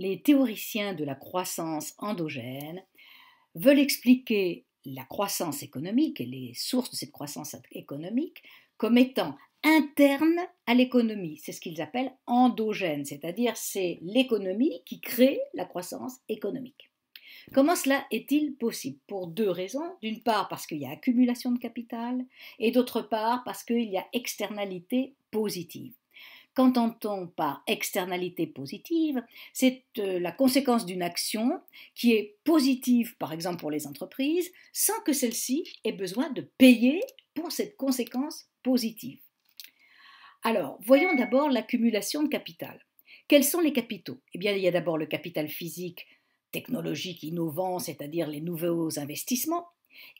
les théoriciens de la croissance endogène veulent expliquer la croissance économique et les sources de cette croissance économique comme étant interne à l'économie. C'est ce qu'ils appellent endogène, c'est-à-dire c'est l'économie qui crée la croissance économique. Comment cela est-il possible Pour deux raisons. D'une part parce qu'il y a accumulation de capital et d'autre part parce qu'il y a externalité positive. Qu'entend-on par externalité positive, c'est euh, la conséquence d'une action qui est positive, par exemple pour les entreprises, sans que celle-ci ait besoin de payer pour cette conséquence positive. Alors, voyons d'abord l'accumulation de capital. Quels sont les capitaux Eh bien, il y a d'abord le capital physique, technologique, innovant, c'est-à-dire les nouveaux investissements.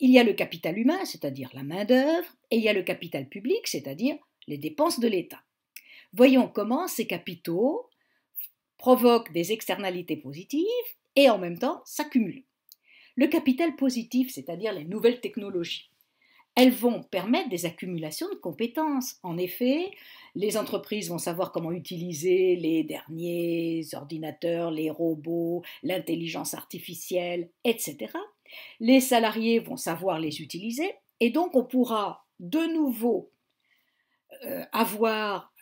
Il y a le capital humain, c'est-à-dire la main-d'œuvre, et il y a le capital public, c'est-à-dire les dépenses de l'État. Voyons comment ces capitaux provoquent des externalités positives et en même temps s'accumulent. Le capital positif, c'est-à-dire les nouvelles technologies, elles vont permettre des accumulations de compétences. En effet, les entreprises vont savoir comment utiliser les derniers ordinateurs, les robots, l'intelligence artificielle, etc. Les salariés vont savoir les utiliser et donc on pourra de nouveau euh, avoir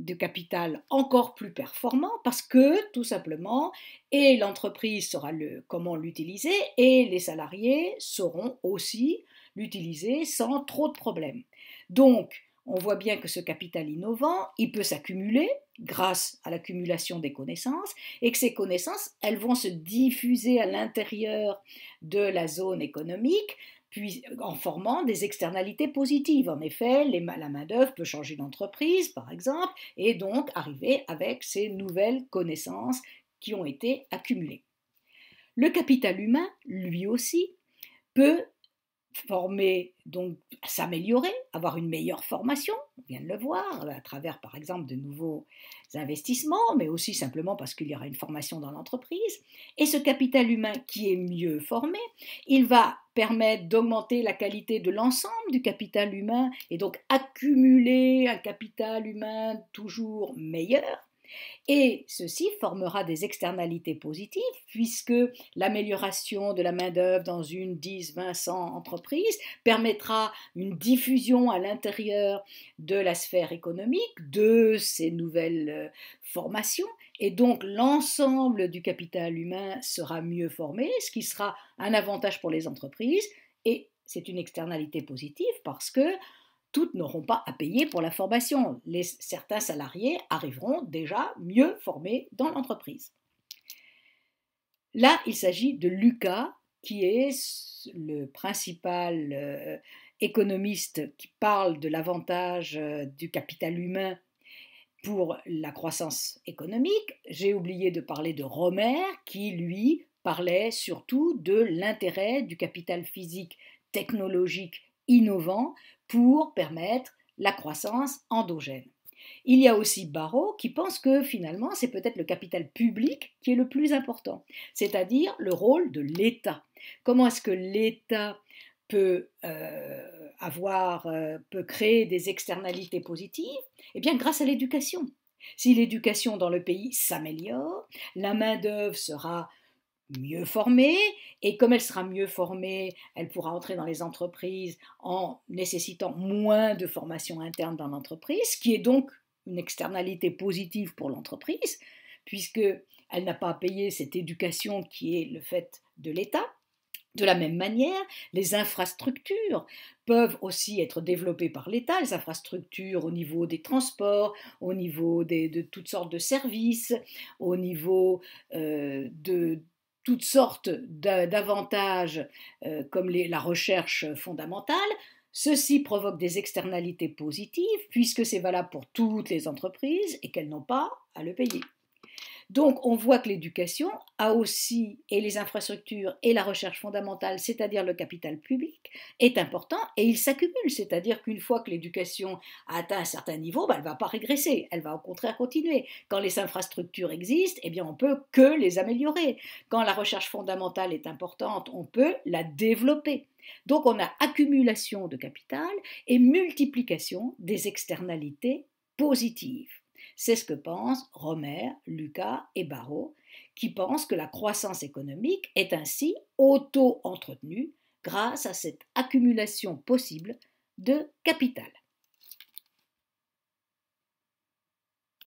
de capital encore plus performant parce que tout simplement et l'entreprise saura le comment l'utiliser et les salariés sauront aussi l'utiliser sans trop de problèmes. Donc on voit bien que ce capital innovant, il peut s'accumuler grâce à l'accumulation des connaissances et que ces connaissances, elles vont se diffuser à l'intérieur de la zone économique puis euh, en formant des externalités positives. En effet, la main-d'œuvre peut changer d'entreprise, par exemple, et donc arriver avec ces nouvelles connaissances qui ont été accumulées. Le capital humain, lui aussi, peut former, donc s'améliorer, avoir une meilleure formation, on vient de le voir, à travers par exemple de nouveaux investissements, mais aussi simplement parce qu'il y aura une formation dans l'entreprise. Et ce capital humain qui est mieux formé, il va permet d'augmenter la qualité de l'ensemble du capital humain et donc accumuler un capital humain toujours meilleur. Et ceci formera des externalités positives puisque l'amélioration de la main-d'œuvre dans une 10, 20, 100 entreprises permettra une diffusion à l'intérieur de la sphère économique de ces nouvelles euh, formations et donc l'ensemble du capital humain sera mieux formé, ce qui sera un avantage pour les entreprises et c'est une externalité positive parce que toutes n'auront pas à payer pour la formation. Les, certains salariés arriveront déjà mieux formés dans l'entreprise. Là, il s'agit de Lucas, qui est le principal euh, économiste qui parle de l'avantage euh, du capital humain pour la croissance économique. J'ai oublié de parler de Romer, qui, lui, parlait surtout de l'intérêt du capital physique technologique innovant pour permettre la croissance endogène. Il y a aussi Barro qui pense que finalement c'est peut-être le capital public qui est le plus important, c'est-à-dire le rôle de l'État. Comment est-ce que l'État peut euh, avoir, euh, peut créer des externalités positives, et eh bien grâce à l'éducation. Si l'éducation dans le pays s'améliore, la main-d'œuvre sera mieux formée, et comme elle sera mieux formée, elle pourra entrer dans les entreprises en nécessitant moins de formation interne dans l'entreprise, ce qui est donc une externalité positive pour l'entreprise, puisque elle n'a pas à payer cette éducation qui est le fait de l'État. De la même manière, les infrastructures peuvent aussi être développées par l'État, les infrastructures au niveau des transports, au niveau de toutes sortes de services, au niveau euh, de toutes sortes d'avantages euh, comme la recherche fondamentale. Ceci provoque des externalités positives puisque c'est valable pour toutes les entreprises et qu'elles n'ont pas à le payer. Donc on voit que l'éducation a aussi, et les infrastructures et la recherche fondamentale, c'est-à-dire le capital public, est important et il s'accumule, c'est-à-dire qu'une fois que l'éducation a atteint un certain niveau, bah, elle ne va pas régresser, elle va au contraire continuer. Quand les infrastructures existent, eh bien on peut que les améliorer. Quand la recherche fondamentale est importante, on peut la développer. Donc on a accumulation de capital et multiplication des externalités positives. C'est ce que pensent Romer, Lucas et Barrault, qui pensent que la croissance économique est ainsi auto-entretenue grâce à cette accumulation possible de capital.